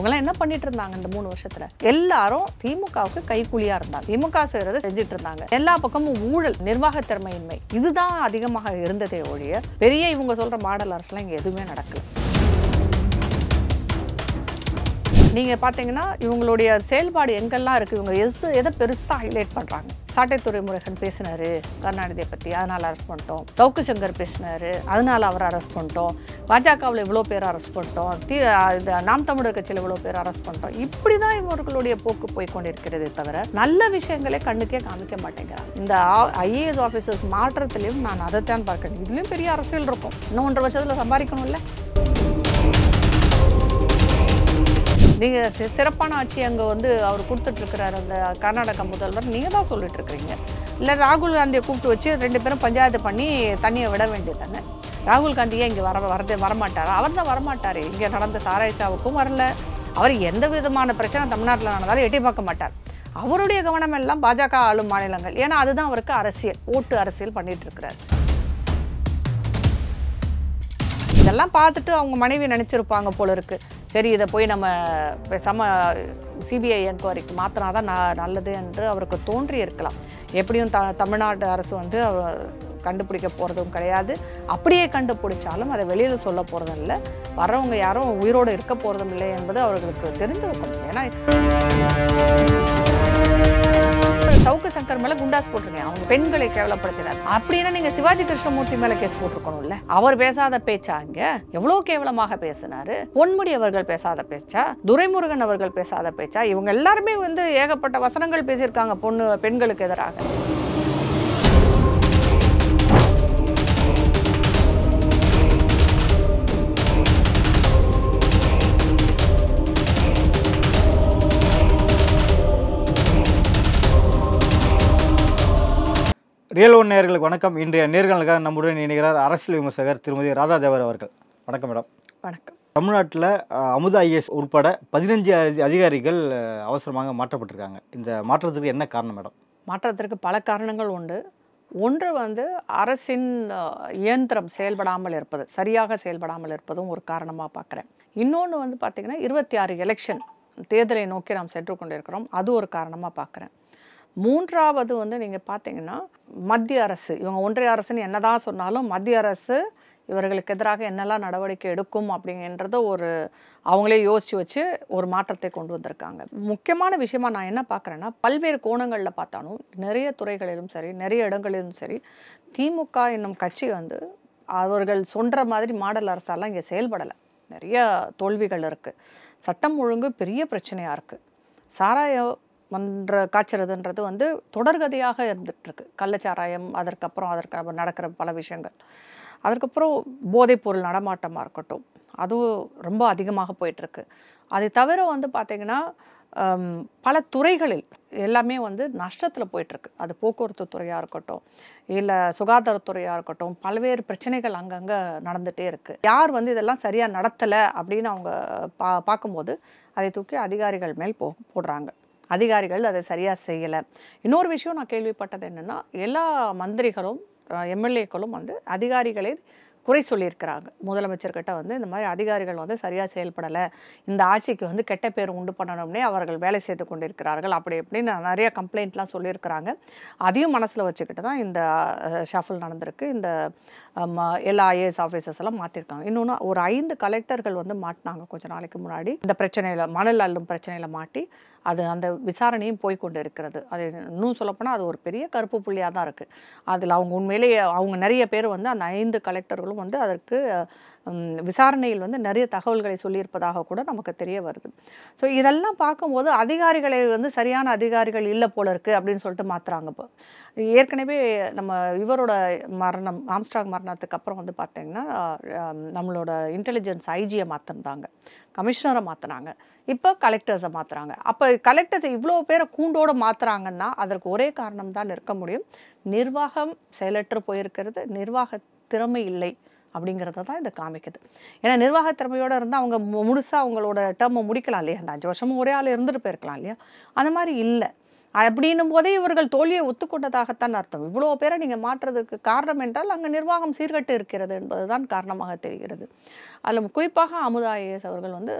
இவங்கெல்லாம் என்ன பண்ணிட்டு இருந்தாங்க இந்த மூணு வருஷத்துல எல்லாரும் திமுகவுக்கு கைக்கூலியா இருந்தாங்க திமுக செய்யறத செஞ்சுட்டு இருந்தாங்க எல்லா பக்கமும் ஊழல் நிர்வாக திறமையின்மை இதுதான் அதிகமாக இருந்ததே ஒழிய பெரிய இவங்க சொல்ற மாடல் அரசுலாம் இங்க எதுவுமே நடக்கல நீங்கள் பார்த்தீங்கன்னா இவங்களுடைய செயல்பாடு எங்கெல்லாம் இருக்குது இவங்க எது எதை பெருசாக ஹைலைட் பண்றாங்க சாட்டை முருகன் பேசினார் கருணாநிதியை பற்றி அதனால் அரெஸ்ட் பண்ணிட்டோம் சவுக்கு சங்கர் பேசினார் அதனால் அவர் அரெஸ்ட் பண்ணிட்டோம் பாஜகவில் இவ்வளோ பேர் அரெஸ்ட் பண்ணிட்டோம் தீ இந்த நாம் தமிழர் கட்சியில் இவ்வளோ பேர் அரெஸ்ட் பண்ணிட்டோம் இப்படி தான் இவர்களுடைய போக்கு போய் கொண்டிருக்கிறது தவிர நல்ல விஷயங்களை கண்ணுக்கே காமிக்க மாட்டேங்கிறார் இந்த ஐஏஎஸ் ஆஃபீஸர்ஸ் மாற்றத்திலையும் நான் அதைத்தான் பார்க்கணும் இதுலேயும் பெரிய அரசியல் இருக்கும் இன்னும் ஒன்றரை வருஷத்தில் சம்பாதிக்கணும்ல நீங்கள் சிறப்பான ஆட்சி அங்கே வந்து அவர் கொடுத்துட்ருக்கிறார் அந்த கர்நாடக முதல்வர் நீங்கள் தான் சொல்லிட்டுருக்கிறீங்க இல்லை ராகுல் காந்தியை கூப்பிட்டு வச்சு ரெண்டு பேரும் பஞ்சாயத்து பண்ணி தண்ணியை விட வேண்டியதானே ராகுல் காந்தியே இங்கே வர வரது வரமாட்டார் அவர் தான் வரமாட்டார் இங்கே நடந்த சாராய்ச்சாவுக்கும் வரல அவர் எந்த விதமான பிரச்சனை தமிழ்நாட்டில் நடந்தாலும் எட்டி பார்க்க மாட்டார் அவருடைய கவனம் எல்லாம் பாஜக ஆளும் மாநிலங்கள் ஏன்னா அதுதான் அவருக்கு அரசியல் ஓட்டு அரசியல் பண்ணிட்டு இருக்கிறார் இதெல்லாம் பார்த்துட்டு அவங்க மனைவி நினச்சிருப்பாங்க போல இருக்குது சரி இதை போய் நம்ம சம சிபிஐ என்கொயரிக்கு மாற்றினா தான் நான் நல்லது என்று அவருக்கு தோன்றி இருக்கலாம் எப்படியும் த தமிழ்நாடு அரசு வந்து கண்டுபிடிக்க போகிறதும் கிடையாது அப்படியே கண்டுபிடிச்சாலும் அதை வெளியில் சொல்ல போகிறதும் இல்லை வரவங்க யாரும் உயிரோடு இருக்க போகிறதும் இல்லை என்பது அவர்களுக்கு தெரிந்திருக்கும் ஏன்னா சவுக்கு சங்கர் மேல குண்டாஸ் போட்டிருக்கேன் அவங்க பெண்களை கேவலப்படுத்தினார் அப்படின்னா நீங்க சிவாஜி கிருஷ்ணமூர்த்தி மேல கேஸ் போட்டிருக்கணும்ல அவர் பேசாத பேச்சா இங்க எவ்வளவு கேவலமாக பேசினாரு பொன்முடி அவர்கள் பேசாத பேச்சா துரைமுருகன் அவர்கள் பேசாத பேச்சா இவங்க எல்லாருமே வந்து ஏகப்பட்ட வசனங்கள் பேசியிருக்காங்க பொண்ணு பெண்களுக்கு எதிராக ரியல் ஒன் நேர்களுக்கு வணக்கம் இன்றைய நேர்களுக்காக நம்முடன் இணைகிறார் அரசியல் விமர்சகர் திருமதி ராதா அவர்கள் வணக்கம் மேடம் வணக்கம் தமிழ்நாட்டில் அமுதா ஐஎஸ் உட்பட பதினஞ்சு அதிகாரிகள் அவசரமாக மாற்றப்பட்டிருக்காங்க இந்த மாற்றத்துக்கு என்ன காரணம் மேடம் மாற்றத்திற்கு பல காரணங்கள் உண்டு ஒன்று வந்து அரசின் இயந்திரம் செயல்படாமல் இருப்பது சரியாக செயல்படாமல் இருப்பதும் ஒரு காரணமாக பார்க்குறேன் இன்னொன்று வந்து பார்த்திங்கன்னா இருபத்தி ஆறு எலெக்ஷன் தேர்தலை நோக்கி நாம் சென்று கொண்டிருக்கிறோம் அது ஒரு காரணமாக பார்க்குறேன் மூன்றாவது வந்து நீங்கள் பார்த்தீங்கன்னா மத்திய அரசு இவங்க ஒன்றிய அரசுன்னு என்னதான் சொன்னாலும் மத்திய அரசு இவர்களுக்கு எதிராக என்னெல்லாம் நடவடிக்கை எடுக்கும் அப்படிங்கிறத ஒரு அவங்களே யோசித்து வச்சு ஒரு மாற்றத்தை கொண்டு வந்திருக்காங்க முக்கியமான விஷயமா நான் என்ன பார்க்குறேன்னா பல்வேறு கோணங்களில் பார்த்தாலும் நிறைய துறைகளிலும் சரி நிறைய இடங்களிலும் சரி திமுக என்னும் கட்சி வந்து அவர்கள் சொல்கிற மாதிரி மாடல் அரசாலாம் இங்கே செயல்படலை நிறைய தோல்விகள் இருக்குது சட்டம் ஒழுங்கு பெரிய பிரச்சனையாக இருக்குது சாராய மன்ற காய்ச்சறதுன்றது வந்து தொடர்கதையாக இருந்துகிட்ருக்கு கள்ளச்சாராயம் அதற்கப்புறம் அதற்கு நடக்கிற பல விஷயங்கள் அதற்கப்புறம் போதைப்பொருள் நடமாட்டமாக இருக்கட்டும் அதுவும் ரொம்ப அதிகமாக போயிட்டுருக்கு அது தவிர வந்து பார்த்திங்கன்னா பல துறைகளில் எல்லாமே வந்து நஷ்டத்தில் போயிட்டுருக்கு அது போக்குவரத்து துறையாக இருக்கட்டும் இல்லை சுகாதாரத்துறையாக இருக்கட்டும் பல்வேறு பிரச்சனைகள் அங்கங்கே நடந்துகிட்டே இருக்குது யார் வந்து இதெல்லாம் சரியாக நடத்தலை அப்படின்னு அவங்க பா பார்க்கும்போது அதை தூக்கி அதிகாரிகள் மேல் போ போடுறாங்க அதிகாரிகள் அதை சரியாக செய்யலை இன்னொரு விஷயம் நான் கேள்விப்பட்டது என்னென்னா எல்லா மந்திரிகளும் எம்எல்ஏக்களும் வந்து அதிகாரிகளை குறை சொல்லியிருக்கிறாங்க முதலமைச்சர்கிட்ட வந்து இந்த மாதிரி அதிகாரிகள் வந்து சரியாக செயல்படலை இந்த ஆட்சிக்கு வந்து கெட்ட பேர் உண்டு பண்ணணும்னே அவர்கள் வேலை செய்து கொண்டிருக்கிறார்கள் அப்படி இப்படின்னு நிறைய கம்ப்ளைண்ட்லாம் சொல்லியிருக்கிறாங்க அதையும் மனசில் வச்சுக்கிட்டு தான் இந்த ஷஃபல் நடந்திருக்கு இந்த எல்லா ஐஏஎஸ் ஆஃபீஸர்ஸ் எல்லாம் மாற்றிருக்காங்க இன்னொன்று ஒரு ஐந்து கலெக்டர்கள் வந்து மாட்டினாங்க கொஞ்சம் நாளைக்கு முன்னாடி இந்த பிரச்சனையில் மணல் அள்ளும் பிரச்சனையில் மாட்டி அது அந்த விசாரணையும் கொண்டு இருக்கிறது அது இன்னும் சொல்லப்போனால் அது ஒரு பெரிய கருப்பு புள்ளியாக தான் இருக்குது அதில் அவங்க உண்மையிலேயே அவங்க நிறைய பேர் வந்து அந்த ஐந்து கலெக்டர்களும் வந்து அதற்கு விசாரணையில் வந்து நிறைய தகவல்களை சொல்லியிருப்பதாக கூட நமக்கு தெரிய வருது ஸோ இதெல்லாம் பார்க்கும்போது அதிகாரிகளை வந்து சரியான அதிகாரிகள் இல்லை போல இருக்குது அப்படின்னு சொல்லிட்டு மாற்றுறாங்க இப்போ ஏற்கனவே நம்ம இவரோட மரணம் ஆம்ஸ்டாங் மரணத்துக்கு அப்புறம் வந்து பார்த்தீங்கன்னா நம்மளோட இன்டெலிஜென்ஸ் ஐஜியை மாற்றிருந்தாங்க கமிஷனரை மாற்றினாங்க இப்போ கலெக்டர்ஸை மாற்றுறாங்க அப்போ கலெக்டர்ஸ் இவ்வளோ பேரை கூண்டோடு மாற்றுறாங்கன்னா அதற்கு ஒரே காரணம் தான் இருக்க முடியும் நிர்வாகம் செயலற்று போயிருக்கிறது நிர்வாக திறமை இல்லை அப்படிங்கிறத தான் இதை காமிக்குது ஏன்னா நிர்வாக திறமையோடு இருந்தால் அவங்க முழுசாக அவங்களோட டேர்மை முடிக்கலாம் இல்லையா அந்த அஞ்சு வருஷமும் ஒரே ஆள் இருந்துட்டு போயிருக்கலாம் இல்லையா அந்த மாதிரி இல்லை அப்படின்னும் போதே இவர்கள் தோல்வியை ஒத்துக்கொண்டதாகத்தான் அர்த்தம் இவ்வளோ பேரை நீங்கள் மாற்றுறதுக்கு காரணம் என்றால் அங்கே நிர்வாகம் சீர்கட்டு இருக்கிறது என்பதுதான் காரணமாக தெரிகிறது அதில் குறிப்பாக அமுதா ஐஏஎஸ் அவர்கள் வந்து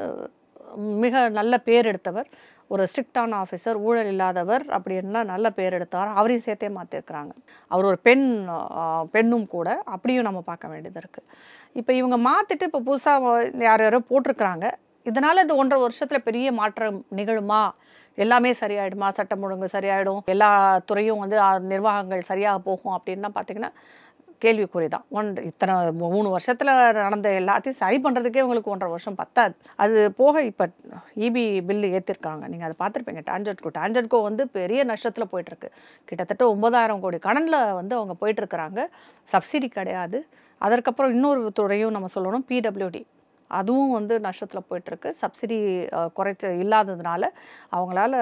மிக நல்ல பேர் எடுத்தவர் ஒரு ஸ்ட்ரிக்டான ஆஃபீஸர் ஊழல் இல்லாதவர் அப்படின்லாம் நல்ல பேர் எடுத்தார் அவரையும் சேர்த்தே மாற்றிருக்கிறாங்க அவர் ஒரு பெண் பெண்ணும் கூட அப்படியும் நம்ம பார்க்க வேண்டியது இருக்குது இப்போ இவங்க மாற்றிட்டு இப்போ புதுசாக யார் யாரோ போட்டிருக்கிறாங்க இதனால் இந்த ஒன்றரை வருஷத்தில் பெரிய மாற்றம் நிகழுமா எல்லாமே சரியாயிடுமா சட்டம் ஒழுங்கு சரியாயிடும் எல்லா துறையும் வந்து நிர்வாகங்கள் சரியாக போகும் அப்படின்னா பார்த்தீங்கன்னா கேள்விக்குறி தான் ஒன் இத்தனை மூணு வருஷத்தில் நடந்த எல்லாத்தையும் சரி பண்ணுறதுக்கே உங்களுக்கு ஒன்றரை வருஷம் பத்தாது அது போக இப்போ இபி e பில்லு ஏற்றிருக்காங்க நீங்கள் அதை பார்த்துருப்பீங்க டான்ஜெட்கோ டான்ஜெட்கோ வந்து பெரிய நஷ்டத்தில் போயிட்டுருக்கு கிட்டத்தட்ட ஒன்பதாயிரம் கோடி கடனில் வந்து அவங்க போயிட்டுருக்குறாங்க சப்சிடி கிடையாது அதற்கப்புறம் இன்னொரு துறையும் நம்ம சொல்லணும் பிடபிள்யூடி அதுவும் வந்து நஷ்டத்தில் போயிட்டுருக்கு சப்சிடி குறைச்ச இல்லாததுனால அவங்களால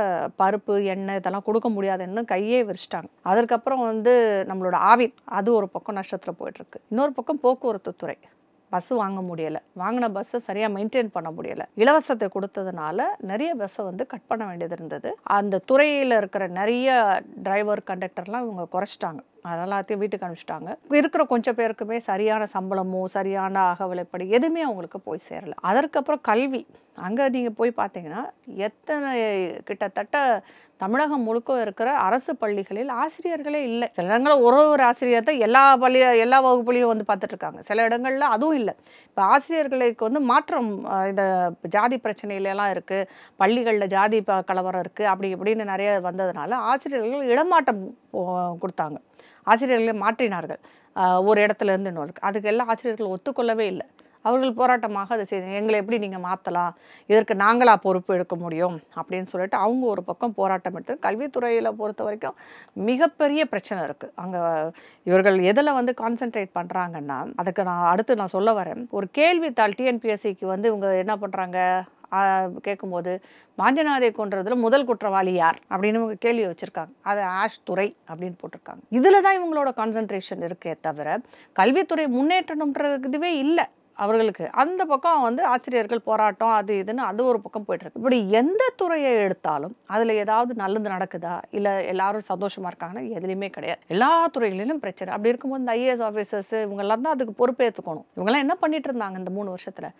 பருப்பு எண்ணெய் இதெல்லாம் கொடுக்க முடியாதுன்னு கையே விரிச்சிட்டாங்க அதற்கப்புறம் வந்து நம்மளோட ஆவின் அது ஒரு பக்கம் நஷ்டத்தில் போயிட்டுருக்கு இன்னொரு பக்கம் போக்குவரத்து துறை பஸ்ஸு வாங்க முடியலை வாங்கின பஸ்ஸை சரியாக மெயின்டைன் பண்ண முடியலை இலவசத்தை கொடுத்ததுனால நிறைய பஸ்ஸை வந்து கட் பண்ண வேண்டியது இருந்தது அந்த துறையில் இருக்கிற நிறைய டிரைவர் கண்டக்டர்லாம் இவங்க குறைச்சிட்டாங்க அதெல்லாத்தையும் வீட்டுக்கு அனுப்பிச்சிட்டாங்க இருக்கிற கொஞ்சம் பேருக்குமே சரியான சம்பளமோ சரியான அகவலைப்படி எதுவுமே அவங்களுக்கு போய் சேரல அதற்கப்புறம் கல்வி அங்கே நீங்கள் போய் பார்த்தீங்கன்னா எத்தனை கிட்டத்தட்ட தமிழகம் முழுக்க இருக்கிற அரசு பள்ளிகளில் ஆசிரியர்களே இல்லை சில இடங்களில் ஒரு ஒரு ஆசிரியர் தான் எல்லா பள்ளி எல்லா வகுப்புலையும் வந்து பார்த்துட்ருக்காங்க சில இடங்களில் அதுவும் இல்லை இப்போ ஆசிரியர்களுக்கு வந்து மாற்றம் இந்த ஜாதி பிரச்சனையிலலாம் இருக்குது பள்ளிகளில் ஜாதி கலவரம் இருக்குது அப்படி இப்படின்னு நிறைய வந்ததுனால ஆசிரியர்கள் இடமாட்டம் கொடுத்தாங்க ஆசிரியர்களை மாற்றினார்கள் ஒரு இடத்துல இருந்து இன்னொரு அதுக்கு எல்லா ஆசிரியர்கள் ஒத்துக்கொள்ளவே இல்லை அவர்கள் போராட்டமாக அதை செய்ய எங்களை எப்படி நீங்கள் மாற்றலாம் இதற்கு நாங்களாக பொறுப்பு எடுக்க முடியும் அப்படின்னு சொல்லிட்டு அவங்க ஒரு பக்கம் போராட்டம் எடுத்து கல்வித்துறையில் பொறுத்த வரைக்கும் மிகப்பெரிய பிரச்சனை இருக்குது அங்கே இவர்கள் எதில் வந்து கான்சென்ட்ரேட் பண்ணுறாங்கன்னா அதுக்கு நான் அடுத்து நான் சொல்ல வரேன் ஒரு கேள்வித்தாள் டிஎன்பிஎஸ்சிக்கு வந்து இவங்க என்ன பண்ணுறாங்க கேட்கும்போது மாஞ்சநாதை கொன்றதுல முதல் குற்றவாளி யார் அப்படின்னு கேள்வி வச்சுருக்காங்க அது ஆஷ் துறை அப்படின்னு போட்டிருக்காங்க இதில் தான் இவங்களோட கான்சன்ட்ரேஷன் இருக்கே தவிர கல்வித்துறை முன்னேற்றம்ன்றது இதுவே இல்லை அவர்களுக்கு அந்த பக்கம் வந்து ஆசிரியர்கள் போராட்டம் அது இதுன்னு அது ஒரு பக்கம் போயிட்டுருக்கு இப்படி எந்த துறையை எடுத்தாலும் அதில் ஏதாவது நல்லது நடக்குதா இல்லை எல்லாரும் சந்தோஷமாக இருக்காங்கன்னா எதுலேயுமே கிடையாது எல்லா துறைகளிலும் பிரச்சனை அப்படி இருக்கும்போது இந்த ஐஏஎஸ் ஆஃபீஸர்ஸ் இவங்கெல்லாம் தான் அதுக்கு பொறுப்பேற்றுக்கணும் இவங்கெல்லாம் என்ன பண்ணிட்டு இருந்தாங்க இந்த மூணு வருஷத்தில்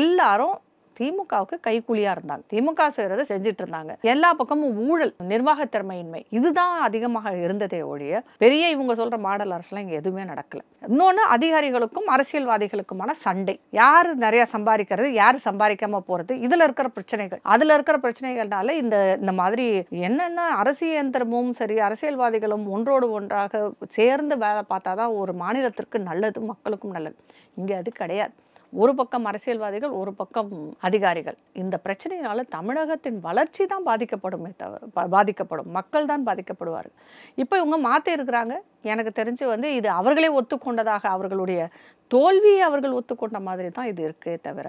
எல்லாரும் திமுகவுக்கு கைக்கூலியா இருந்தாங்க திமுக செய்யறத செஞ்சிட்டு இருந்தாங்க எல்லா பக்கமும் ஊழல் நிர்வாக திறமையின்மை இதுதான் அதிகமாக இருந்ததே ஒழிய பெரிய இவங்க சொல்ற மாடல் அரசுலாம் இங்க எதுவுமே நடக்கல இன்னொன்னு அதிகாரிகளுக்கும் அரசியல்வாதிகளுக்குமான சண்டை யாரு நிறைய சம்பாதிக்கிறது யாரு சம்பாதிக்காம போறது இதுல இருக்கிற பிரச்சனைகள் அதுல இருக்கிற பிரச்சனைகள்னால இந்த இந்த மாதிரி என்னென்ன அரசியந்திரமும் சரி அரசியல்வாதிகளும் ஒன்றோடு ஒன்றாக சேர்ந்து வேலை பார்த்தாதான் ஒரு மாநிலத்திற்கு நல்லது மக்களுக்கும் நல்லது இங்க அது கிடையாது ஒரு பக்கம் அரசியல்வாதிகள் ஒரு பக்கம் அதிகாரிகள் இந்த பிரச்சனையினால தமிழகத்தின் வளர்ச்சி தான் பாதிக்கப்படுமே தவிர பாதிக்கப்படும் மக்கள் தான் பாதிக்கப்படுவார்கள் இப்போ இவங்க மாற்றி இருக்கிறாங்க எனக்கு தெரிஞ்சு வந்து இது அவர்களே ஒத்துக்கொண்டதாக அவர்களுடைய தோல்வியை அவர்கள் ஒத்துக்கொண்ட மாதிரி தான் இது இருக்கே தவிர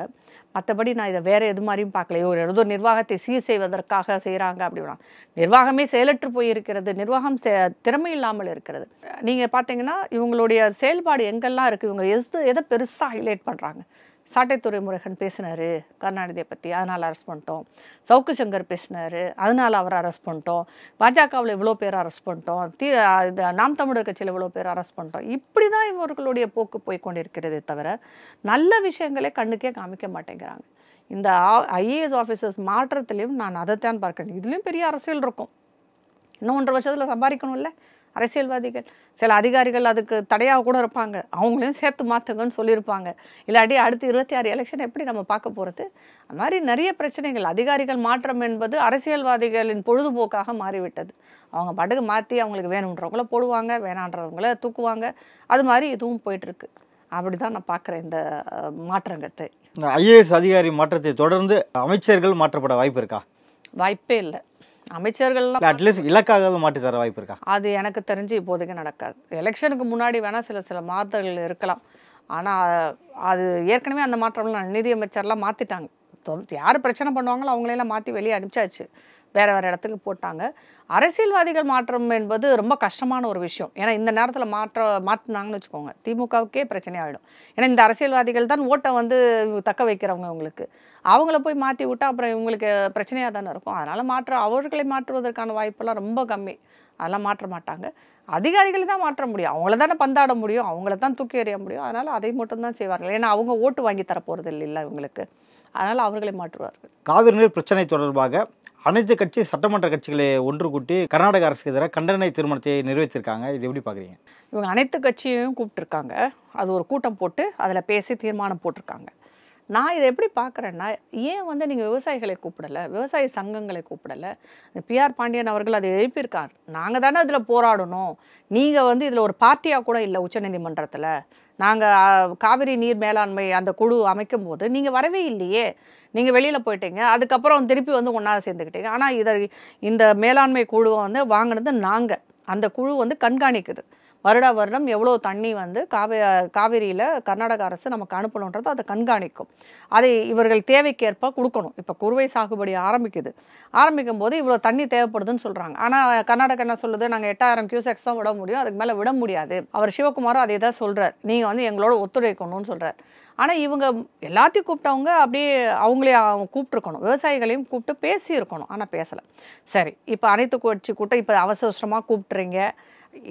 மற்றபடி நான் இதை வேறு எது மாதிரியும் பார்க்கலையோ ஒரு ஏதோ நிர்வாகத்தை சீர் செய்வதற்காக செய்கிறாங்க அப்படின்னா நிர்வாகமே செயலற்று போயிருக்கிறது நிர்வாகம் திறமை இல்லாமல் இருக்கிறது நீங்கள் பார்த்தீங்கன்னா இவங்களுடைய செயல்பாடு எங்கெல்லாம் இருக்குது இவங்க எது எதை பெருசாக ஹைலைட் பண்ணுறாங்க சாட்டைத்துறை முருகன் பேசினார் கருணாநிதியை பற்றி அதனால் அரெஸ்ட் பண்ணிட்டோம் சவுக்கு சங்கர் பேசினார் அதனால் அவரை அரெஸ்ட் பண்ணிட்டோம் பாஜகவில் இவ்வளோ பேர் அரெஸ்ட் பண்ணிட்டோம் தீ இது நாம் தமிழர் கட்சியில் இவ்வளோ பேர் அரெஸ்ட் பண்ணிட்டோம் இப்படி தான் இவர்களுடைய போக்கு போய் கொண்டிருக்கிறதே தவிர நல்ல விஷயங்களே கண்ணுக்கே காமிக்க மாட்டேங்கிறாங்க இந்த ஐஏஎஸ் ஆஃபீஸர்ஸ் மாற்றத்திலையும் நான் அதைத்தான் பார்க்கணும் இதுலேயும் பெரிய அரசியல் இருக்கும் இன்னும் ஒன்றரை வருஷத்தில் சம்பாதிக்கணும்ல அரசியல்வாதிகள் சில அதிகாரிகள் அதுக்கு தடையாக கூட இருப்பாங்க அவங்களையும் சேர்த்து மாற்றுங்கன்னு சொல்லியிருப்பாங்க இல்லாட்டி அடுத்து இருபத்தி ஆறு எலெக்ஷன் எப்படி நம்ம பார்க்க போகிறது அது மாதிரி நிறைய பிரச்சனைகள் அதிகாரிகள் மாற்றம் என்பது அரசியல்வாதிகளின் பொழுதுபோக்காக மாறிவிட்டது அவங்க பாட்டுக்கு மாற்றி அவங்களுக்கு வேணுன்றவங்கள போடுவாங்க வேணான்றவங்கள தூக்குவாங்க அது மாதிரி இதுவும் போயிட்டுருக்கு அப்படி தான் நான் பார்க்குறேன் இந்த மாற்றங்கத்தை ஐஏஎஸ் அதிகாரி மாற்றத்தை தொடர்ந்து அமைச்சர்கள் மாற்றப்பட வாய்ப்பு இருக்கா வாய்ப்பே இல்லை அமைச்சர்கள்லாம் அட்லீஸ்ட் இலக்காக மாற்றி தர வாய்ப்பு இருக்கா அது எனக்கு தெரிஞ்சு இப்போதைக்கு நடக்காது எலெக்ஷனுக்கு முன்னாடி வேணால் சில சில மாற்றங்கள் இருக்கலாம் ஆனால் அது ஏற்கனவே அந்த மாற்றம்லாம் நிதியமைச்சர்லாம் மாற்றிட்டாங்க யார் பிரச்சனை பண்ணுவாங்களோ அவங்களெல்லாம் மாற்றி வெளியே அனுப்பிச்சாச்சு வேறு வேறு இடத்துக்கு போட்டாங்க அரசியல்வாதிகள் மாற்றம் என்பது ரொம்ப கஷ்டமான ஒரு விஷயம் ஏன்னா இந்த நேரத்தில் மாற்ற மாற்றினாங்கன்னு வச்சுக்கோங்க திமுகவுக்கே பிரச்சனை ஆகிடும் ஏன்னா இந்த அரசியல்வாதிகள் தான் ஓட்டை வந்து தக்க வைக்கிறவங்க இவங்களுக்கு அவங்கள போய் மாற்றி விட்டால் அப்புறம் இவங்களுக்கு பிரச்சனையாக தானே இருக்கும் அதனால் மாற்ற அவர்களை மாற்றுவதற்கான வாய்ப்பெல்லாம் ரொம்ப கம்மி அதெல்லாம் மாற்ற மாட்டாங்க அதிகாரிகளை தான் மாற்ற முடியும் அவங்கள தானே பந்தாட முடியும் அவங்கள தான் தூக்கி எறிய முடியும் அதனால் அதை மட்டும்தான் செய்வார்கள் ஏன்னா அவங்க ஓட்டு வாங்கி தரப்போகிறது இல்லை இவங்களுக்கு அதனால் அவர்களை மாற்றுவார்கள் காவிரி நீர் பிரச்சனை தொடர்பாக அனைத்து கட்சி சட்டமன்ற கட்சிகளை ஒன்று கூட்டி கர்நாடக அரசுக்கு எதிராக கண்டன தீர்மானத்தை நிறைவேற்றிருக்காங்க இது எப்படி பார்க்குறீங்க இவங்க அனைத்து கட்சியையும் கூப்பிட்டுருக்காங்க அது ஒரு கூட்டம் போட்டு அதில் பேசி தீர்மானம் போட்டிருக்காங்க நான் இதை எப்படி பார்க்குறேன்னா ஏன் வந்து நீங்கள் விவசாயிகளை கூப்பிடலை விவசாய சங்கங்களை கூப்பிடலை பிஆர் பாண்டியன் அவர்கள் அதை எழுப்பியிருக்கார் நாங்கள் தானே இதில் போராடணும் நீங்கள் வந்து இதில் ஒரு பார்ட்டியாக கூட இல்லை உச்சநீதிமன்றத்தில் நாங்கள் காவிரி நீர் மேலாண்மை அந்த குழு அமைக்கும் போது நீங்கள் வரவே இல்லையே நீங்கள் வெளியில் போயிட்டீங்க அதுக்கப்புறம் திருப்பி வந்து ஒன்றா சேர்ந்துக்கிட்டீங்க ஆனால் இதை இந்த மேலாண்மை குழுவை வந்து வாங்கினது நாங்கள் அந்த குழு வந்து கண்காணிக்குது வருடா வருடம் எவ்வளோ தண்ணி வந்து காவி காவிரியில் கர்நாடக அரசு நமக்கு அனுப்பணுன்றதை அதை கண்காணிக்கும் அதை இவர்கள் தேவைக்கேற்ப கொடுக்கணும் இப்போ குறுவை சாகுபடி ஆரம்பிக்குது ஆரம்பிக்கும் போது இவ்வளோ தண்ணி தேவைப்படுதுன்னு சொல்கிறாங்க ஆனால் கர்நாடகா என்ன சொல்லுது நாங்கள் எட்டாயிரம் கியூசெக்ஸ் தான் விட முடியும் அதுக்கு மேலே விட முடியாது அவர் சிவகுமாரும் அதே தான் சொல்கிறார் நீங்கள் வந்து எங்களோட ஒத்துழைக்கணும்னு சொல்கிறார் ஆனால் இவங்க எல்லாத்தையும் கூப்பிட்டவங்க அப்படியே அவங்களே கூப்பிட்ருக்கணும் விவசாயிகளையும் கூப்பிட்டு பேசியிருக்கணும் ஆனால் பேசலை சரி இப்போ அனைத்து கட்சி கூட்டம் இப்போ அவசரமாக கூப்பிட்றீங்க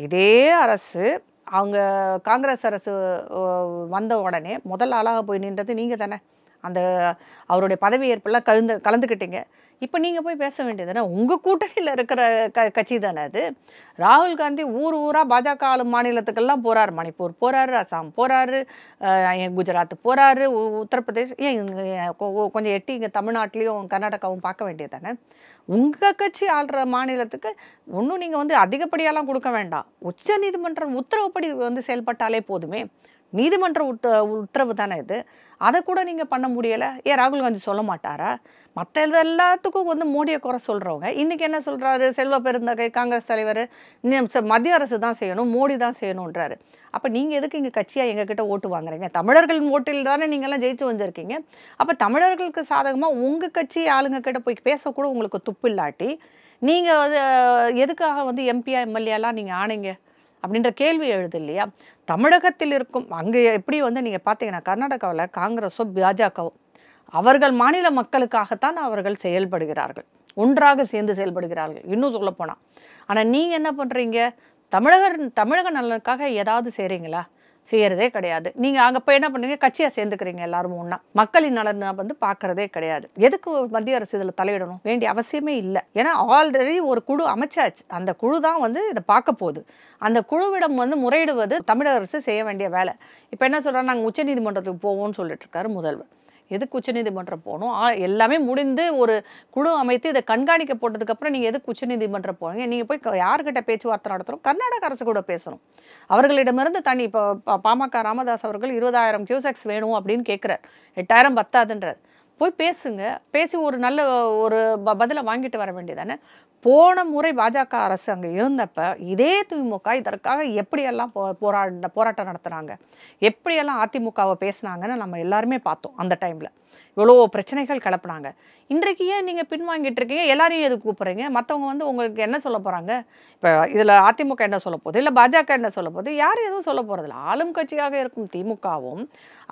இதே அரசு அவங்க காங்கிரஸ் அரசு வந்த உடனே முதல் ஆளாக போய் நின்றது நீங்கள் தானே அந்த அவருடைய பதவி ஏற்பெல்லாம் கலந்து கலந்துக்கிட்டீங்க இப்போ நீங்கள் போய் பேச வேண்டியது தானே உங்கள் கூட்டணியில் இருக்கிற க கட்சி தானே அது ராகுல் காந்தி ஊர் ஊராக பாஜக ஆளும் மாநிலத்துக்கெல்லாம் போகிறார் மணிப்பூர் போகிறாரு அசாம் போகிறாரு குஜராத் போகிறாரு உத்தரப்பிரதேஷ் ஏன் கொஞ்சம் எட்டி இங்கே தமிழ்நாட்டிலையும் கர்நாடகாவும் பார்க்க வேண்டியது தானே உங்கள் கட்சி ஆள்ற மாநிலத்துக்கு ஒன்றும் நீங்கள் வந்து அதிகப்படியெல்லாம் கொடுக்க வேண்டாம் உச்ச நீதிமன்றம் உத்தரவுப்படி வந்து செயல்பட்டாலே போதுமே நீதிமன்ற உத்த உத்தரவு தானே இது அதை கூட நீங்கள் பண்ண முடியலை ஏன் ராகுல் காந்தி சொல்ல மாட்டாரா மற்ற இது எல்லாத்துக்கும் வந்து மோடியை குறை சொல்கிறவங்க இன்றைக்கி என்ன சொல்கிறாரு செல்வ பெருந்தகை காங்கிரஸ் தலைவர் மத்திய அரசு தான் செய்யணும் மோடி தான் செய்யணுன்றாரு அப்போ நீங்கள் எதுக்கு இங்கே கட்சியாக எங்ககிட்ட ஓட்டு வாங்குறீங்க தமிழர்களின் ஓட்டில் தானே நீங்கள்லாம் ஜெயிச்சு வந்திருக்கீங்க அப்போ தமிழர்களுக்கு சாதகமாக உங்கள் கட்சி ஆளுங்க கிட்ட போய் பேசக்கூட உங்களுக்கு துப்பு இல்லாட்டி நீங்கள் எதுக்காக வந்து எம்பியா எம்எல்ஏலாம் நீங்கள் ஆனீங்க அப்படின்ற கேள்வி எழுது இல்லையா தமிழகத்தில் இருக்கும் அங்கே எப்படி வந்து நீங்கள் பார்த்தீங்கன்னா கர்நாடகாவில் காங்கிரஸோ பாஜகவோ அவர்கள் மாநில மக்களுக்காகத்தான் அவர்கள் செயல்படுகிறார்கள் ஒன்றாக சேர்ந்து செயல்படுகிறார்கள் இன்னும் சொல்லப்போனால் ஆனால் நீங்கள் என்ன பண்ணுறீங்க தமிழகர் தமிழக நலனுக்காக ஏதாவது செய்கிறீங்களா செய்யறதே கிடையாது நீங்கள் அங்கே போய் என்ன பண்ணுவீங்க கட்சியாக சேர்ந்துக்கிறீங்க எல்லாரும் ஒன்றா மக்களின் நலனை வந்து பார்க்கறதே கிடையாது எதுக்கு மத்திய அரசு இதில் தலையிடணும் வேண்டிய அவசியமே இல்லை ஏன்னா ஆல்ரெடி ஒரு குழு அமைச்சாச்சு அந்த குழு தான் வந்து இதை பார்க்க போகுது அந்த குழுவிடம் வந்து முறையிடுவது தமிழக அரசு செய்ய வேண்டிய வேலை இப்போ என்ன சொல்கிறாங்க நாங்கள் உச்சநீதிமன்றத்துக்கு போவோம்னு சொல்லிட்டு இருக்காரு முதல்வர் எதுக்கு உச்சநீதிமன்றம் போகணும் எல்லாமே முடிந்து ஒரு குழு அமைத்து இதை கண்காணிக்க போட்டதுக்கப்புறம் நீங்கள் எதுக்கு உச்சநீதிமன்றம் போகணும் நீங்கள் போய் யார்கிட்ட பேச்சுவார்த்தை நடத்துகிறோம் கர்நாடக அரசு கூட பேசணும் அவர்களிடமிருந்து தனி இப்போ பாமக ராமதாஸ் அவர்கள் இருபதாயிரம் கியூசெக்ஸ் வேணும் அப்படின்னு கேட்குறார் எட்டாயிரம் பத்தாதுன்றார் போய் பேசுங்க பேசி ஒரு நல்ல ஒரு பதிலை வாங்கிட்டு வர வேண்டியதானே போன முறை பாஜக அரசு அங்கே இருந்தப்ப இதே திமுக இதற்காக எப்படியெல்லாம் போ போராட்ட போராட்டம் நடத்துகிறாங்க எப்படியெல்லாம் அதிமுகவை பேசுனாங்கன்னு நம்ம எல்லாருமே பார்த்தோம் அந்த டைமில் எவ்வளோ பிரச்சனைகள் கிளப்புனாங்க இன்றைக்கு ஏன் நீங்கள் பின்வாங்கிட்டு இருக்கீங்க எல்லாரையும் எது கூப்பிட்றீங்க மற்றவங்க வந்து உங்களுக்கு என்ன சொல்ல போகிறாங்க இப்போ இதில் அதிமுக என்ன சொல்ல போகுது இல்லை பாஜக என்ன சொல்ல போகுது யாரும் எதுவும் சொல்ல போகிறதில்ல ஆளும் கட்சியாக இருக்கும் திமுகவும்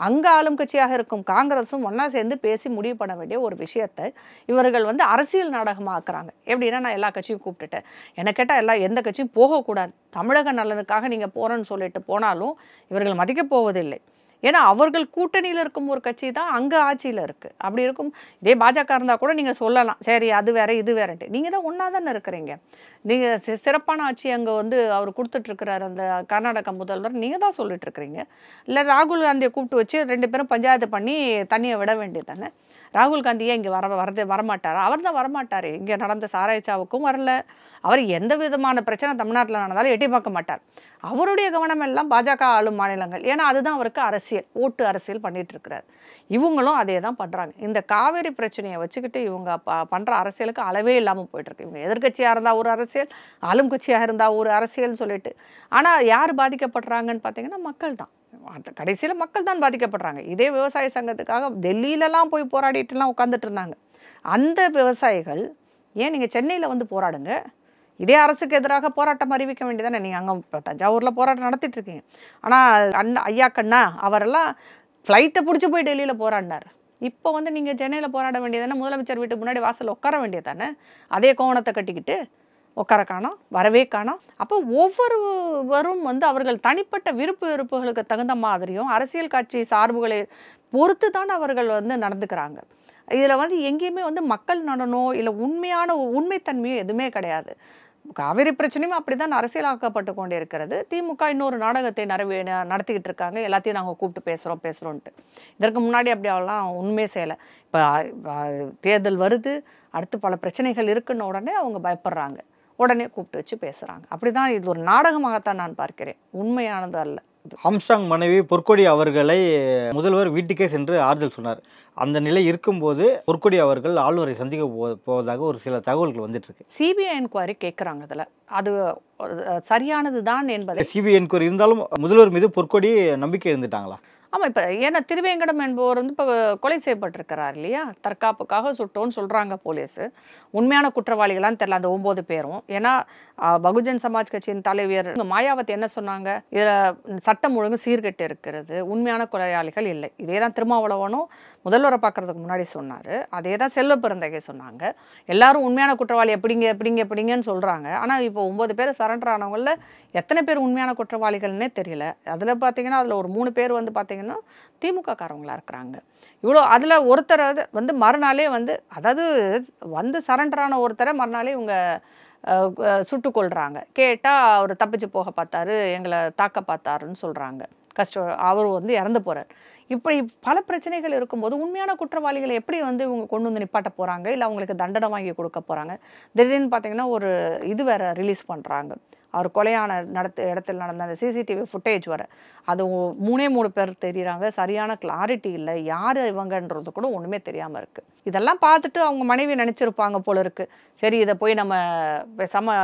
அங்கே ஆளும் கட்சியாக இருக்கும் காங்கிரஸும் ஒன்றா சேர்ந்து பேசி முடிவு பண்ண வேண்டிய ஒரு விஷயத்தை இவர்கள் வந்து அரசியல் நாடகமாக்குறாங்க எப்படின்னா நான் எல்லா கட்சியும் கூப்பிட்டுட்டேன் என்ன கேட்டால் எல்லா எந்த கட்சியும் போகக்கூடாது தமிழக நலனுக்காக நீங்கள் போகிறேன்னு சொல்லிட்டு போனாலும் இவர்கள் மதிக்கப் போவதில்லை ஏன்னா அவர்கள் கூட்டணியில் இருக்கும் ஒரு கட்சி தான் அங்கே ஆட்சியில் இருக்குது அப்படி இருக்கும் இதே பாஜக இருந்தால் கூட நீங்கள் சொல்லலாம் சரி அது வேற இது வேறன்ட்டு நீங்கள் தான் ஒன்றா தானே இருக்கிறீங்க நீங்கள் சிறப்பான ஆட்சி அங்கே வந்து அவர் கொடுத்துட்ருக்கிறார் அந்த கர்நாடக முதல்வர் நீங்கள் தான் சொல்லிட்டுருக்குறீங்க இல்லை ராகுல் காந்தியை கூப்பிட்டு வச்சு ரெண்டு பேரும் பஞ்சாயத்து பண்ணி தண்ணியை விட வேண்டியது தானே ராகுல் காந்தியே இங்கே வர வரது வரமாட்டார் அவர் தான் வரமாட்டார் இங்கே நடந்த சாராயச்சாவுக்கும் வரல அவர் எந்த விதமான பிரச்சனை தமிழ்நாட்டில் நடந்தாலும் எட்டி பார்க்க மாட்டார் அவருடைய கவனம் எல்லாம் பாஜக ஆளும் மாநிலங்கள் ஏன்னா அதுதான் அவருக்கு அரசியல் ஓட்டு அரசியல் பண்ணிட்டு இருக்கிறார் இவங்களும் அதே தான் பண்ணுறாங்க இந்த காவேரி பிரச்சனையை வச்சுக்கிட்டு இவங்க பண்ணுற அரசியலுக்கு அளவே இல்லாமல் போயிட்டுருக்கு இவங்க எதிர்கட்சியாக இருந்தால் ஒரு அரசியல் ஆளும் கட்சியாக இருந்தால் ஒரு அரசியல்னு சொல்லிட்டு ஆனால் யார் பாதிக்கப்படுறாங்கன்னு பார்த்தீங்கன்னா மக்கள் தான் அந்த கடைசியில் மக்கள் தான் பாதிக்கப்படுறாங்க இதே விவசாய சங்கத்துக்காக டெல்லியிலலாம் போய் போராடிட்டுலாம் உட்காந்துட்டு இருந்தாங்க அந்த விவசாயிகள் ஏன் நீங்கள் சென்னையில் வந்து போராடுங்க இதே அரசுக்கு எதிராக போராட்டம் அறிவிக்க வேண்டியதானே நீங்கள் அங்கே இப்போ தஞ்சாவூரில் போராட்டம் நடத்திட்டு இருக்கீங்க ஆனால் அண்ணா ஐயா கண்ணா அவரெல்லாம் ஃப்ளைட்டை பிடிச்சி போய் டெல்லியில் போராடினார் இப்போ வந்து நீங்கள் சென்னையில் போராட வேண்டியதானே முதலமைச்சர் வீட்டுக்கு முன்னாடி வாசல் உட்கார வேண்டியதானே அதே கோணத்தை கட்டிக்கிட்டு உட்கார காணோம் வரவே காணோம் அப்போ ஒவ்வொருவரும் வந்து அவர்கள் தனிப்பட்ட விருப்பு வெறுப்புகளுக்கு தகுந்த மாதிரியும் அரசியல் கட்சி சார்புகளை பொறுத்து தான் அவர்கள் வந்து நடந்துக்கிறாங்க இதில் வந்து எங்கேயுமே வந்து மக்கள் நடனோ இல்லை உண்மையான உண்மைத்தன்மையோ எதுவுமே கிடையாது காவிரி பிரச்சனையும் அப்படி தான் அரசியலாக்கப்பட்டு கொண்டே இருக்கிறது திமுக இன்னொரு நாடகத்தை நிறைவே நடத்திக்கிட்டு இருக்காங்க எல்லாத்தையும் நாங்கள் கூப்பிட்டு பேசுகிறோம் பேசுகிறோன்ட்டு இதற்கு முன்னாடி அப்படி அவெல்லாம் உண்மையே செய்யலை இப்போ தேர்தல் வருது அடுத்து பல பிரச்சனைகள் இருக்குன்னு உடனே அவங்க பயப்படுறாங்க உடனே கூப்பிட்டு வச்சு பேசுகிறாங்க அப்படிதான் இது ஒரு நாடகமாகத்தான் நான் பார்க்கிறேன் உண்மையானது அல்ல ஹம்சாங் மனைவி பொற்கொடி அவர்களை முதல்வர் வீட்டுக்கே சென்று ஆறுதல் சொன்னார் அந்த நிலை இருக்கும்போது பொற்கொடி அவர்கள் ஆளுநரை சந்திக்க போவதாக ஒரு சில தகவல்கள் வந்துட்டு இருக்கு சிபிஐ என்கொயரி கேட்குறாங்க அதுல அது சரியானது தான் என்பதை சிபிஐ என்கொயரி இருந்தாலும் முதல்வர் மீது பொற்கொடி நம்பிக்கை இருந்துட்டாங்களா ஆமாம் இப்போ ஏன்னா திருவேங்கடம் என்பவர் வந்து இப்போ கொலை செய்யப்பட்டிருக்கிறார் இல்லையா தற்காப்புக்காக சுட்டோன்னு சொல்கிறாங்க போலீஸு உண்மையான குற்றவாளிகளான்னு தெரில அந்த ஒம்பது பேரும் ஏன்னா பகுஜன் சமாஜ் கட்சியின் தலைவர் மாயாவத்தி என்ன சொன்னாங்க இதில் சட்டம் ஒழுங்கு சீர்கெட்டு இருக்கிறது உண்மையான கொலையாளிகள் இல்லை இதே தான் திருமாவளவனும் முதல்வரை பார்க்குறதுக்கு முன்னாடி சொன்னார் அதே தான் செல்வ பிறந்தகை சொன்னாங்க எல்லாரும் உண்மையான குற்றவாளி எப்படிங்க எப்படிங்க எப்படிங்கன்னு சொல்கிறாங்க ஆனால் இப்போ ஒம்பது பேர் சரண்டர் ஆனவங்களில் எத்தனை பேர் உண்மையான குற்றவாளிகள்னே தெரியல அதில் பார்த்தீங்கன்னா அதில் ஒரு மூணு பேர் வந்து பார்த்தீங்கன்னா திமுக காரவங்களாக இருக்கிறாங்க இவ்வளோ அதில் ஒருத்தர் வந்து மறுநாளே வந்து அதாவது வந்து சரண்டரான ஒருத்தரை மறுநாளே இவங்க சுட்டு கொள்கிறாங்க கேட்டால் அவர் தப்பிச்சு போக பார்த்தாரு எங்களை தாக்க பார்த்தாருன்னு சொல்கிறாங்க கஷ்டம் அவர் வந்து இறந்து போகிறார் இப்படி பல பிரச்சனைகள் இருக்கும்போது உண்மையான குற்றவாளிகளை எப்படி வந்து இவங்க கொண்டு வந்து நிப்பாட்ட போகிறாங்க இல்லை அவங்களுக்கு தண்டனை வாங்கி கொடுக்க போகிறாங்க திடீர்னு பார்த்தீங்கன்னா ஒரு இது வேற ரிலீஸ் பண்ணுறாங்க அவர் கொலையான நடத்து இடத்துல நடந்த அந்த சிசிடிவி ஃபுட்டேஜ் வர அது மூணே மூணு பேர் தெரியுறாங்க சரியான கிளாரிட்டி இல்லை யார் இவங்கன்றது கூட ஒன்றுமே தெரியாமல் இருக்குது இதெல்லாம் பார்த்துட்டு அவங்க மனைவி நினச்சிருப்பாங்க போல இருக்குது சரி இதை போய் நம்ம சம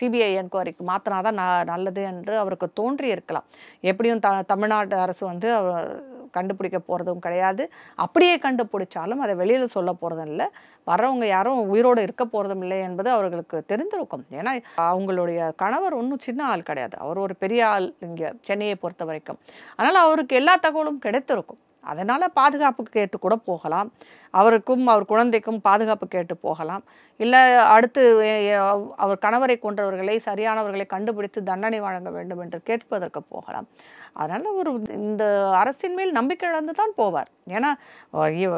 சிபிஐ என்கொயரிக்கு மாற்றினா தான் நான் நல்லது என்று அவருக்கு தோன்றி இருக்கலாம் எப்படியும் த தமிழ்நாட்டு அரசு வந்து அவர் கண்டுபிடிக்க போகிறதும் கிடையாது அப்படியே கண்டுபிடிச்சாலும் அதை வெளியில் சொல்ல போகிறதும் இல்லை வரவங்க யாரும் உயிரோடு இருக்க போகிறதும் இல்லை என்பது அவர்களுக்கு தெரிந்திருக்கும் ஏன்னா அவங்களுடைய கணவர் ஒன்றும் சின்ன ஆள் கிடையாது அவர் ஒரு பெரிய ஆள் இங்கே சென்னையை பொறுத்த வரைக்கும் அதனால் அவருக்கு எல்லா தகவலும் கிடைத்திருக்கும் அதனால் பாதுகாப்பு கேட்டு கூட போகலாம் அவருக்கும் அவர் குழந்தைக்கும் பாதுகாப்பு கேட்டு போகலாம் இல்லை அடுத்து அவர் கணவரை கொன்றவர்களை சரியானவர்களை கண்டுபிடித்து தண்டனை வழங்க வேண்டும் என்று கேட்பதற்கு போகலாம் அதனால் ஒரு இந்த அரசின் மேல் நம்பிக்கை இழந்து தான் போவார் ஏன்னா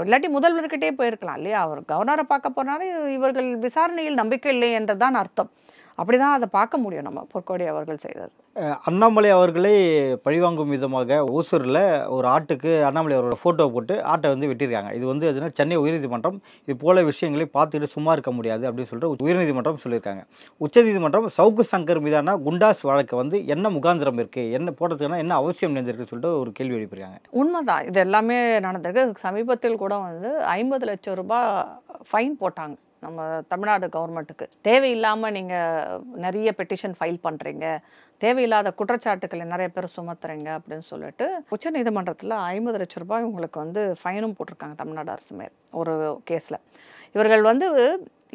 இல்லாட்டி முதல்வர்கிட்டே போயிருக்கலாம் இல்லையா அவர் கவர்னரை பார்க்க போனாலும் இவர்கள் விசாரணையில் நம்பிக்கை இல்லை என்று தான் அர்த்தம் அப்படிதான் அதை பார்க்க முடியும் நம்ம பொற்கோடி அவர்கள் செய்தது அண்ணாமலை அவர்களே பழிவாங்கும் விதமாக ஓசூரில் ஒரு ஆட்டுக்கு அண்ணாமலை அவரோட ஃபோட்டோ போட்டு ஆட்டை வந்து வெட்டியிருக்காங்க இது வந்து எதுனா சென்னை உயர்நீதிமன்றம் இது போல விஷயங்களை பார்த்துட்டு சும்மா இருக்க முடியாது அப்படின்னு சொல்லிட்டு உயர்நீதிமன்றம் சொல்லியிருக்காங்க உச்சநீதிமன்றம் சவுக்கு சங்கர் மீதான குண்டாஸ் வழக்கு வந்து என்ன முகாந்திரம் இருக்குது என்ன போட்டதுக்குன்னா என்ன அவசியம் நினைஞ்சிருக்கு சொல்லிட்டு ஒரு கேள்வி எழுப்பியிருக்காங்க உண்மைதான் இது எல்லாமே நடந்திருக்கு சமீபத்தில் கூட வந்து ஐம்பது லட்சம் ரூபாய் ஃபைன் போட்டாங்க நம்ம தமிழ்நாடு கவர்மெண்ட்டுக்கு தேவையில்லாமல் நீங்கள் நிறைய பெட்டிஷன் ஃபைல் பண்ணுறீங்க தேவையில்லாத குற்றச்சாட்டுக்களை நிறைய பேர் சுமத்துறீங்க அப்படின்னு சொல்லிட்டு உச்ச நீதிமன்றத்தில் ஐம்பது லட்ச ரூபாய் உங்களுக்கு வந்து ஃபைனும் போட்டிருக்காங்க தமிழ்நாடு அரசு மேல் ஒரு கேஸில் இவர்கள் வந்து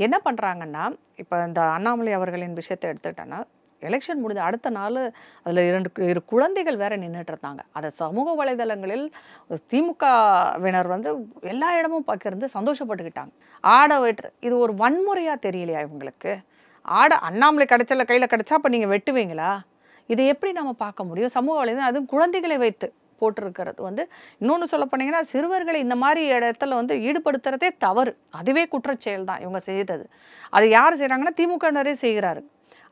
என்ன பண்ணுறாங்கன்னா இப்போ இந்த அண்ணாமலை அவர்களின் விஷயத்தை எடுத்துக்கிட்டோன்னா எலெக்ஷன் முடிஞ்ச அடுத்த நாள் அதில் இரண்டு இரு குழந்தைகள் வேற நின்றுட்டு இருந்தாங்க அதை சமூக வலைதளங்களில் திமுகவினர் வந்து எல்லா இடமும் பார்க்கறது சந்தோஷப்பட்டுக்கிட்டாங்க ஆட வெட்டு இது ஒரு வன்முறையாக தெரியலையா இவங்களுக்கு ஆட அண்ணாமலை கிடைச்சல கையில் கிடைச்சா அப்போ நீங்கள் வெட்டுவீங்களா இதை எப்படி நம்ம பார்க்க முடியும் சமூக வலைதளம் அதுவும் குழந்தைகளை வைத்து போட்டிருக்கிறது வந்து இன்னொன்று சொல்ல போனீங்கன்னா சிறுவர்களை இந்த மாதிரி இடத்துல வந்து ஈடுபடுத்துறதே தவறு அதுவே குற்றச்செயல் தான் இவங்க செய்தது அது யார் செய்கிறாங்கன்னா திமுகவினரே செய்கிறாரு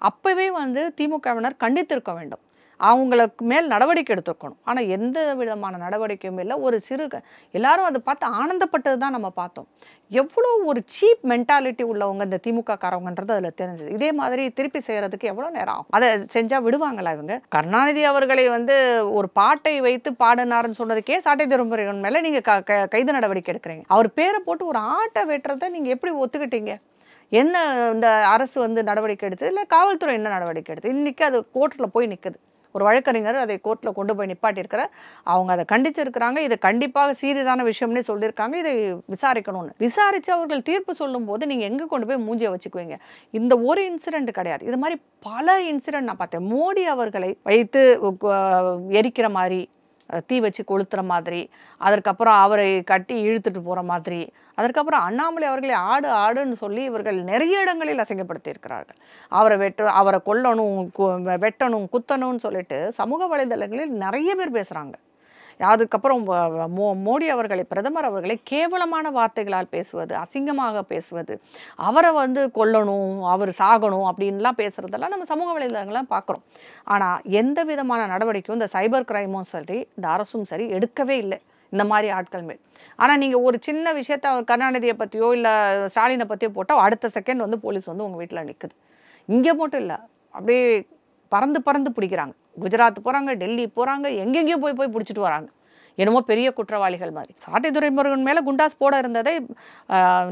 அப்போவே வந்து திமுகவினர் கண்டித்திருக்க வேண்டும் அவங்களுக்கு மேல் நடவடிக்கை எடுத்துருக்கணும் ஆனால் எந்த விதமான நடவடிக்கையும் இல்லை ஒரு சிறு எல்லாரும் அதை பார்த்து ஆனந்தப்பட்டது தான் நம்ம பார்த்தோம் எவ்வளோ ஒரு சீப் மென்டாலிட்டி உள்ளவங்க இந்த திமுக காரவங்கன்றது அதில் தெரிஞ்சது இதே மாதிரி திருப்பி செய்கிறதுக்கு எவ்வளோ நேரம் ஆகும் அதை செஞ்சால் விடுவாங்களா இவங்க கருணாநிதி அவர்களை வந்து ஒரு பாட்டை வைத்து பாடினார்னு சொன்னதுக்கே சாட்டை திரும்புகிறவன் மேலே நீங்கள் கைது நடவடிக்கை எடுக்கிறீங்க அவர் பேரை போட்டு ஒரு ஆட்டை வெட்டுறதை நீங்கள் எப்படி ஒத்துக்கிட்டீங்க என்ன இந்த அரசு வந்து நடவடிக்கை எடுத்தது இல்லை காவல்துறை என்ன நடவடிக்கை எடுத்தது இன்றைக்கி அது கோர்ட்டில் போய் நிற்குது ஒரு வழக்கறிஞர் அதை கோர்ட்டில் கொண்டு போய் நிப்பாட்டியிருக்கிற அவங்க அதை கண்டிச்சிருக்கிறாங்க இதை கண்டிப்பாக சீரியஸான விஷயம்னே சொல்லியிருக்காங்க இதை விசாரிக்கணும்னு விசாரித்து அவர்கள் தீர்ப்பு சொல்லும்போது நீங்கள் எங்கே கொண்டு போய் மூஞ்சியை வச்சுக்குவீங்க இந்த ஒரு இன்சிடெண்ட் கிடையாது இது மாதிரி பல இன்சிடெண்ட் நான் பார்த்தேன் மோடி அவர்களை வைத்து எரிக்கிற மாதிரி தீ வச்சு கொளுத்துற மாதிரி அதற்கப்புறம் அவரை கட்டி இழுத்துட்டு போகிற மாதிரி அதற்கப்புறம் அண்ணாமலை அவர்களை ஆடு ஆடுன்னு சொல்லி இவர்கள் நிறைய இடங்களில் அசிங்கப்படுத்தியிருக்கிறார்கள் அவரை வெட்டு அவரை கொல்லணும் வெட்டணும் குத்தணும்னு சொல்லிட்டு சமூக வலைதளங்களில் நிறைய பேர் பேசுகிறாங்க அதுக்கப்புறம் மோ மோடி அவர்களை பிரதமர் அவர்களை கேவலமான வார்த்தைகளால் பேசுவது அசிங்கமாக பேசுவது அவரை வந்து கொல்லணும் அவர் சாகணும் அப்படின்லாம் பேசுகிறதெல்லாம் நம்ம சமூக வலைதளங்கள்லாம் பார்க்குறோம் ஆனால் எந்த விதமான நடவடிக்கையும் இந்த சைபர் கிரைமும் சரி இந்த அரசும் சரி எடுக்கவே இல்லை இந்த மாதிரி ஆட்கள் மேல் ஆனால் நீங்கள் ஒரு சின்ன விஷயத்த கருணாநிதியை பற்றியோ இல்லை ஸ்டாலினை பற்றியோ போட்டால் அடுத்த செகண்ட் வந்து போலீஸ் வந்து உங்கள் வீட்டில் நிற்குது இங்கே மட்டும் இல்லை அப்படியே பறந்து பறந்து பிடிக்கிறாங்க குஜராத் போகிறாங்க டெல்லி போகிறாங்க எங்கெங்கேயோ போய் போய் பிடிச்சிட்டு வராங்க என்னமோ பெரிய குற்றவாளிகள் மாதிரி சாட்டை துறைமுருகன் மேலே குண்டாஸ் போட இருந்ததை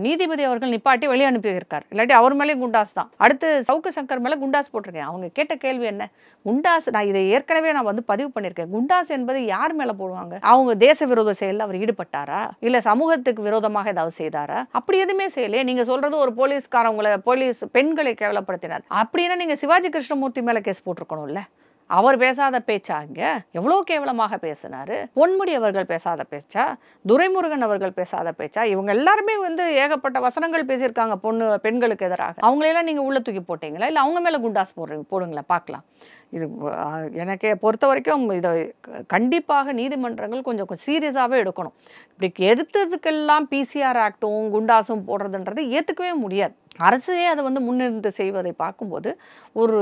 நீதிபதி அவர்கள் நிப்பாட்டி வெளியே அனுப்பியிருக்கார் இல்லாட்டி அவர் மேலேயும் குண்டாஸ் தான் அடுத்து சவுக்கு சங்கர் மேலே குண்டாஸ் போட்டிருக்கேன் அவங்க கேட்ட கேள்வி என்ன குண்டாஸ் நான் இதை ஏற்கனவே நான் வந்து பதிவு பண்ணியிருக்கேன் குண்டாஸ் என்பது யார் மேலே போடுவாங்க அவங்க தேச விரோத செயலில் அவர் ஈடுபட்டாரா இல்லை சமூகத்துக்கு விரோதமாக ஏதாவது செய்தாரா அப்படி எதுவுமே செய்யலையே நீங்கள் சொல்கிறது ஒரு போலீஸ்காரவங்களை போலீஸ் பெண்களை கேவலப்படுத்தினார் அப்படின்னா நீங்கள் சிவாஜி கிருஷ்ணமூர்த்தி மேலே கேஸ் போட்டிருக்கணும்ல அவர் பேசாத பேச்சா இங்க எவ்வளோ கேவலமாக பேசினாரு பொன்முடி அவர்கள் பேசாத பேச்சா துரைமுருகன் அவர்கள் பேசாத பேச்சா இவங்க எல்லாருமே வந்து ஏகப்பட்ட வசனங்கள் பேசியிருக்காங்க பொண்ணு பெண்களுக்கு எதிராக அவங்களெல்லாம் நீங்கள் உள்ள தூக்கி போட்டீங்களா இல்லை அவங்க மேலே குண்டாஸ் போடுறீங்க போடுங்களேன் பார்க்கலாம் இது எனக்கே பொறுத்த வரைக்கும் இதை கண்டிப்பாக நீதிமன்றங்கள் கொஞ்சம் கொஞ்சம் சீரியஸாகவே எடுக்கணும் இப்படி எடுத்ததுக்கெல்லாம் பிசிஆர் ஆக்டும் குண்டாசும் போடுறதுன்றது ஏற்றுக்கவே முடியாது அரசே அதை வந்து முன்னிருந்து செய்வதை பார்க்கும்போது ஒரு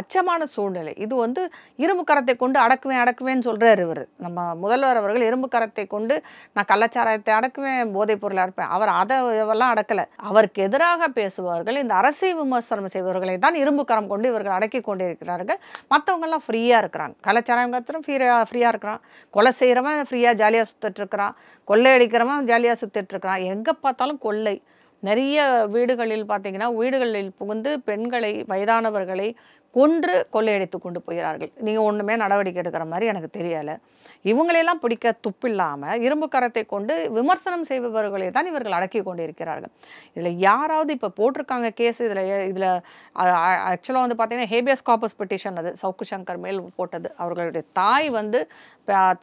அச்சமான சூழ்நிலை இது வந்து இரும்பு கரத்தை கொண்டு அடக்குவேன் அடக்குவேன்னு சொல்கிறார் இவர் நம்ம முதல்வர் அவர்கள் இரும்பு கரத்தை கொண்டு நான் கலாச்சாரத்தை அடக்குவேன் போதைப் பொருளை அடப்பேன் அவர் அதை இதெல்லாம் அடக்கலை அவருக்கு எதிராக பேசுபவர்கள் இந்த அரசை விமர்சனம் செய்பவர்களை தான் இரும்பு கரம் கொண்டு இவர்கள் அடக்கி கொண்டிருக்கிறார்கள் மற்றவங்கள்லாம் ஃப்ரீயாக இருக்கிறாங்க கலாச்சாரம் கத்திரம் ஃப்ரீயாக ஃப்ரீயாக இருக்கிறான் கொலை செய்கிறவன் ஃப்ரீயாக ஜாலியாக சுற்றிட்டு இருக்கிறான் கொள்ளை அடிக்கிறவன் ஜாலியாக சுற்றிட்டு இருக்கிறான் எங்கே பார்த்தாலும் கொள்ளை நிறைய வீடுகளில் பார்த்தீங்கன்னா வீடுகளில் புகுந்து பெண்களை வயதானவர்களை கொன்று கொள்ளையடித்து கொண்டு போகிறார்கள் நீங்கள் ஒன்றுமே நடவடிக்கை எடுக்கிற மாதிரி எனக்கு தெரியலை இவங்களையெல்லாம் பிடிக்க துப்பில்லாமல் இரும்பு கரத்தை கொண்டு விமர்சனம் செய்பவர்களை தான் இவர்கள் அடக்கி கொண்டு இருக்கிறார்கள் இதில் யாராவது இப்போ போட்டிருக்காங்க கேஸ் இதில் இதில் ஆக்சுவலாக வந்து பார்த்தீங்கன்னா ஹேபியஸ் காப்பஸ் பெட்டிஷன் அது சவுக்கு சங்கர் மேல் போட்டது அவர்களுடைய தாய் வந்து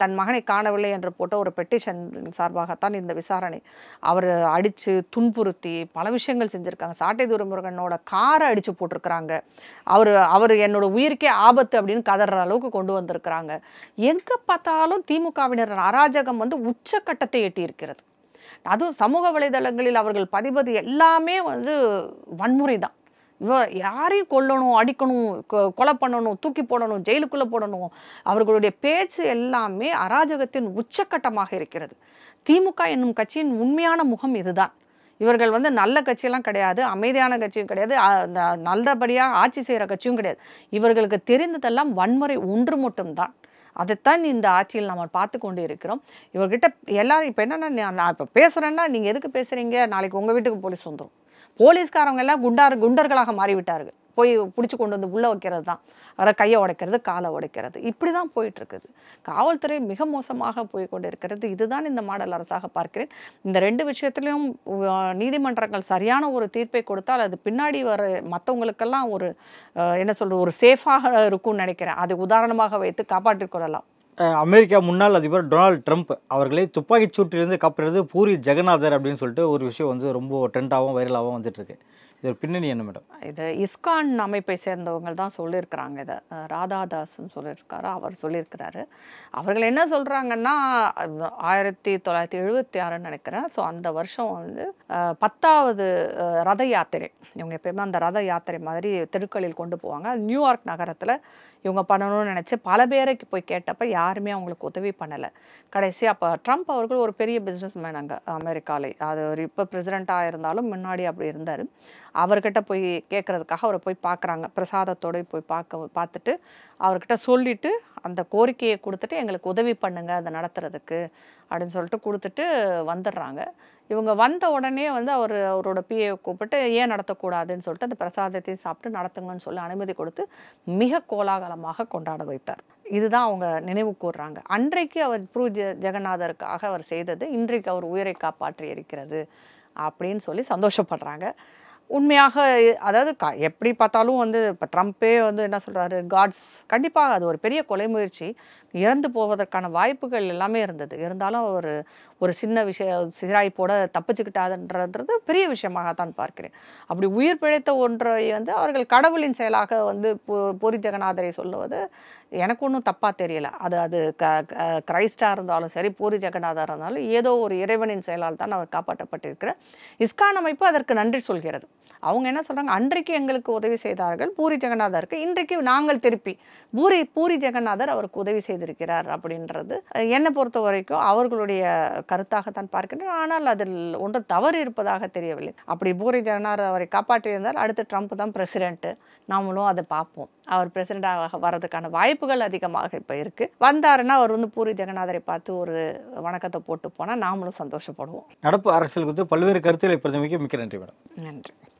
தன் மகனை காணவில்லை என்று போட்ட ஒரு பெட்டிஷன் சார்பாகத்தான் இந்த விசாரணை அவர் அடித்து துன்புறுத்தி பல விஷயங்கள் செஞ்சுருக்காங்க சாட்டை துரைமுருகனோட காரை அடித்து போட்டிருக்கிறாங்க அவர் அவர் என்னோட உயிருக்கே ஆபத்து அப்படின்னு கதற அளவுக்கு கொண்டு வந்திருக்கிறாங்க எங்கே பார்த்தாலும் இருந்தாலும் திமுகவினர் அராஜகம் வந்து உச்சக்கட்டத்தை எட்டியிருக்கிறது அதுவும் சமூக வலைதளங்களில் அவர்கள் பதிவது எல்லாமே வந்து வன்முறை தான் இவ யாரையும் கொல்லணும் அடிக்கணும் கொலை பண்ணணும் தூக்கி போடணும் ஜெயிலுக்குள்ளே போடணும் அவர்களுடைய பேச்சு எல்லாமே அராஜகத்தின் உச்சக்கட்டமாக இருக்கிறது திமுக என்னும் கட்சியின் உண்மையான முகம் இதுதான் இவர்கள் வந்து நல்ல கட்சியெல்லாம் கிடையாது அமைதியான கட்சியும் கிடையாது நல்லபடியாக ஆட்சி செய்கிற கட்சியும் கிடையாது இவர்களுக்கு தெரிந்ததெல்லாம் வன்முறை ஒன்று மட்டும்தான் அதைத்தான் இந்த ஆட்சியில் நம்ம பார்த்து கொண்டு இருக்கிறோம் இவர்கிட்ட எல்லாரும் இப்போ என்னென்னா நான் இப்போ பேசுகிறேன்னா நீங்கள் எதுக்கு பேசுகிறீங்க நாளைக்கு உங்கள் வீட்டுக்கு போலீஸ் வந்துடும் போலீஸ்காரங்க எல்லாம் குண்டார் குண்டர்களாக மாறிவிட்டார்கள் போய் பிடிச்சி கொண்டு வந்து உள்ளே வைக்கிறது தான் வர கையை உடைக்கிறது காலை உடைக்கிறது இப்படி தான் போயிட்டுருக்குது காவல்துறை மிக மோசமாக போய் கொண்டிருக்கிறது இதுதான் இந்த மாடல் அரசாக பார்க்கிறேன் இந்த ரெண்டு விஷயத்துலையும் நீதிமன்றங்கள் சரியான ஒரு தீர்ப்பை கொடுத்தால் அது பின்னாடி வர மற்றவங்களுக்கெல்லாம் ஒரு என்ன சொல்கிறது ஒரு சேஃபாக இருக்கும்னு நினைக்கிறேன் அதை உதாரணமாக வைத்து காப்பாற்றிக் கொள்ளலாம் அமெரிக்கா முன்னாள் அதிபர் டொனால்டு ட்ரம்ப் அவர்களை துப்பாக்கிச் சூட்டிலிருந்து காப்பிடுறது பூரி ஜெகநாதர் அப்படின்னு சொல்லிட்டு ஒரு விஷயம் வந்து ரொம்ப ட்ரெண்டாகவும் வைரலாகவும் வந்துட்டுருக்கு பின்னணி என்ன மேடம் இது இஸ்கான் அமைப்பை சேர்ந்தவங்க தான் சொல்லியிருக்கிறாங்க இதை ராதாதாஸ்ன்னு சொல்லியிருக்காரு அவர் சொல்லியிருக்கிறாரு அவர்கள் என்ன சொல்கிறாங்கன்னா ஆயிரத்தி தொள்ளாயிரத்தி எழுபத்தி ஆறுன்னு நினைக்கிறேன் ஸோ அந்த வருஷம் வந்து பத்தாவது ரத யாத்திரை இவங்க எப்பயுமே அந்த ரத யாத்திரை மாதிரி தெருக்களில் கொண்டு போவாங்க நியூயார்க் நகரத்தில் இவங்க பண்ணணும்னு நினச்சி பல பேருக்கு போய் கேட்டப்போ யாருமே அவங்களுக்கு உதவி பண்ணலை கடைசி அப்போ ட்ரம்ப் அவர்கள் ஒரு பெரிய பிஸ்னஸ் மேன் அங்கே அமெரிக்காவில் அது ஒரு இப்போ பிரசிடெண்ட்டாக இருந்தாலும் முன்னாடி அப்படி இருந்தார் அவர்கிட்ட போய் கேட்குறதுக்காக அவரை போய் பார்க்குறாங்க பிரசாதத்தோடு போய் பார்க்க பார்த்துட்டு அவர்கிட்ட சொல்லிவிட்டு அந்த கோரிக்கையை கொடுத்துட்டு எங்களுக்கு உதவி பண்ணுங்கள் அதை நடத்துறதுக்கு அப்படின்னு சொல்லிட்டு கொடுத்துட்டு வந்துடுறாங்க இவங்க வந்த உடனே வந்து அவர் அவரோட பிஏ கூப்பிட்டு ஏன் நடத்தக்கூடாதுன்னு சொல்லிட்டு அந்த பிரசாதத்தையும் சாப்பிட்டு நடத்துங்கன்னு சொல்லி அனுமதி கொடுத்து மிக கோலாகலமாக கொண்டாட வைத்தார் இதுதான் அவங்க நினைவு கூறுறாங்க அன்றைக்கு அவர் புரு ஜ ஜெகநாதருக்காக அவர் செய்தது இன்றைக்கு அவர் உயிரை காப்பாற்றி இருக்கிறது அப்படின்னு சொல்லி சந்தோஷப்படுறாங்க உண்மையாக அதாவது க எப்படி பார்த்தாலும் வந்து இப்போ ட்ரம்ப்பே வந்து என்ன சொல்கிறாரு காட்ஸ் கண்டிப்பாக அது ஒரு பெரிய கொலை முயற்சி இறந்து போவதற்கான வாய்ப்புகள் எல்லாமே இருந்தது இருந்தாலும் ஒரு ஒரு சின்ன விஷய சிராய்ப்போட தப்பிச்சுக்கிட்டாதுன்றது பெரிய விஷயமாக தான் பார்க்கிறேன் அப்படி உயிர் பிழைத்த ஒன்றை வந்து அவர்கள் கடவுளின் செயலாக வந்து பூரி ஜெகநாதரை சொல்லுவது எனக்கு ஒன்றும் தப்பாக தெரியல அது அது க கிரைஸ்டாக இருந்தாலும் சரி பூரி ஜெகநாதாக இருந்தாலும் ஏதோ ஒரு இறைவனின் செயலால் தான் அவர் காப்பாற்றப்பட்டிருக்கிற இஸ்கான் அமைப்பு அதற்கு நன்றி சொல்கிறது அவங்க என்ன சொல்கிறாங்க அன்றைக்கு எங்களுக்கு உதவி செய்தார்கள் பூரி ஜெகநாதருக்கு இன்றைக்கு நாங்கள் திருப்பி பூரி பூரி ஜெகநாதர் அவருக்கு உதவி செய்திருக்கிறார் அப்படின்றது என்னை பொறுத்த வரைக்கும் அவர்களுடைய கருத்தாகத்தான் பார்க்கின்றோம் ஆனால் அதில் ஒன்று தவறு இருப்பதாக தெரியவில்லை அப்படி பூரி ஜெகநாதர் அவரை காப்பாற்றியிருந்தால் அடுத்து ட்ரம்ப் தான் பிரசிடென்ட்டு நாமளும் அதை பார்ப்போம் அவர் பிரசிடண்டாக வர்றதுக்கான வாய்ப்புகள் அதிகமாக இப்போ இருக்குது வந்தாருன்னா அவர் வந்து பூரி ஜெகநாதரை பார்த்து ஒரு வணக்கத்தை போட்டு போனால் நாமளும் சந்தோஷப்படுவோம் நடப்பு அரசியல் குறித்து பல்வேறு கருத்துக்களை பிரதமிக்க மிக்க நன்றி மேடம் நன்றி